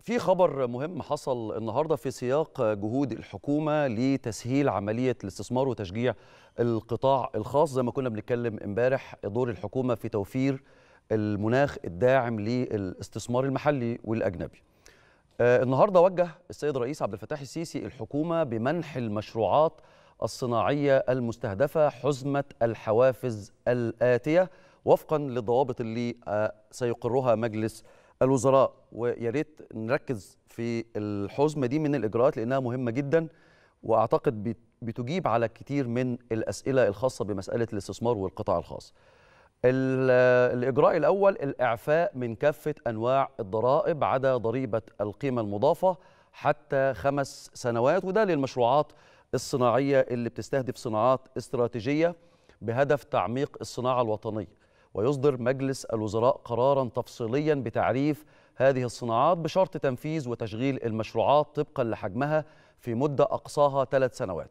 في خبر مهم حصل النهارده في سياق جهود الحكومه لتسهيل عمليه الاستثمار وتشجيع القطاع الخاص زي ما كنا بنتكلم امبارح دور الحكومه في توفير المناخ الداعم للاستثمار المحلي والاجنبي. آه، النهارده وجه السيد الرئيس عبد الفتاح السيسي الحكومه بمنح المشروعات الصناعيه المستهدفه حزمه الحوافز الاتيه وفقا للضوابط اللي آه، سيقرها مجلس الوزراء ويا ريت نركز في الحزمه دي من الاجراءات لانها مهمه جدا واعتقد بتجيب على كتير من الاسئله الخاصه بمساله الاستثمار والقطاع الخاص. الاجراء الاول الاعفاء من كافه انواع الضرائب عدا ضريبه القيمه المضافه حتى خمس سنوات وده للمشروعات الصناعيه اللي بتستهدف صناعات استراتيجيه بهدف تعميق الصناعه الوطنيه. ويصدر مجلس الوزراء قرارا تفصيليا بتعريف هذه الصناعات بشرط تنفيذ وتشغيل المشروعات طبقا لحجمها في مدة أقصاها ثلاث سنوات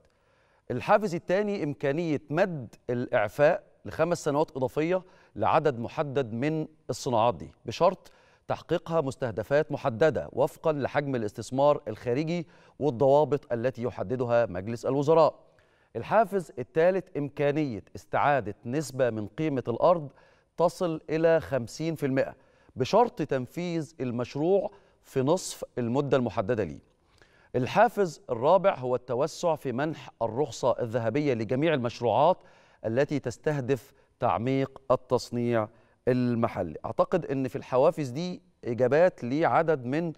الحافز الثاني إمكانية مد الإعفاء لخمس سنوات إضافية لعدد محدد من الصناعات دي بشرط تحقيقها مستهدفات محددة وفقا لحجم الاستثمار الخارجي والضوابط التي يحددها مجلس الوزراء الحافز الثالث إمكانية استعادة نسبة من قيمة الأرض تصل إلى 50% بشرط تنفيذ المشروع في نصف المدة المحددة ليه الحافز الرابع هو التوسع في منح الرخصة الذهبية لجميع المشروعات التي تستهدف تعميق التصنيع المحلي أعتقد أن في الحوافز دي إجابات لعدد من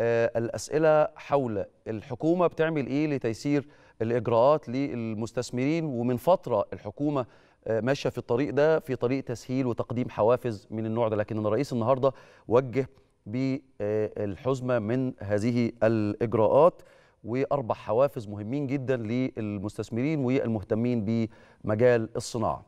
آه، الأسئلة حول الحكومة بتعمل إيه لتيسير الإجراءات للمستثمرين ومن فترة الحكومة ماشيه في الطريق ده في طريق تسهيل وتقديم حوافز من النوع ده لكن الرئيس النهارده وجه بالحزمه من هذه الاجراءات واربع حوافز مهمين جدا للمستثمرين والمهتمين بمجال الصناعه